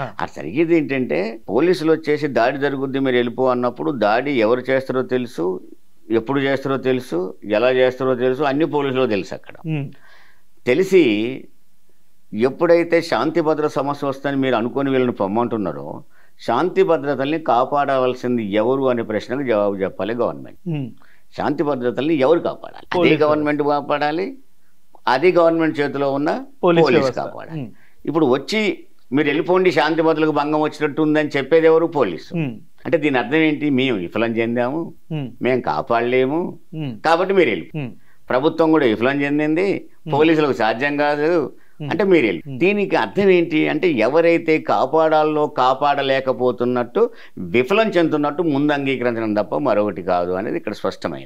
ఆ జరిగేది ఏంటంటే పోలీసులు వచ్చేసి దాడి జరుగుద్ది మీరు వెళ్ళిపో అన్నప్పుడు దాడి ఎవరు చేస్తారో తెలుసు ఎప్పుడు చేస్తారో తెలుసు ఎలా చేస్తారో తెలుసు అన్ని పోలీసులు తెలుసు అక్కడ తెలిసి ఎప్పుడైతే శాంతి భద్రత సమస్య వస్తుందని మీరు అనుకుని వీళ్ళని పొమ్మంటున్నారో శాంతి భద్రతల్ని కాపాడవలసింది ఎవరు అనే ప్రశ్నకు జవాబు చెప్పాలి గవర్నమెంట్ శాంతి భద్రతల్ని ఎవరు కాపాడాలి అదే గవర్నమెంట్ కాపాడాలి అది గవర్నమెంట్ చేతిలో ఉన్న పోలీసులు కాపాడాలి ఇప్పుడు వచ్చి మీరు వెళ్ళిపోండి శాంతి భద్రతలకు భంగం వచ్చినట్టు ఉందని చెప్పేది ఎవరు పోలీసు అంటే దీని అర్థం ఏంటి మేము విఫలం చెందాము మేము కాపాడలేము కాబట్టి మీరు వెళ్ళి ప్రభుత్వం కూడా విఫలం చెందింది పోలీసులకు సాధ్యం కాదు అంటే మీరు వెళ్ళి దీనికి అర్థం ఏంటి అంటే ఎవరైతే కాపాడాలో కాపాడలేకపోతున్నట్టు విఫలం చెందుతున్నట్టు ముందు అంగీకరించడం తప్ప మరొకటి కాదు అనేది ఇక్కడ స్పష్టమైంది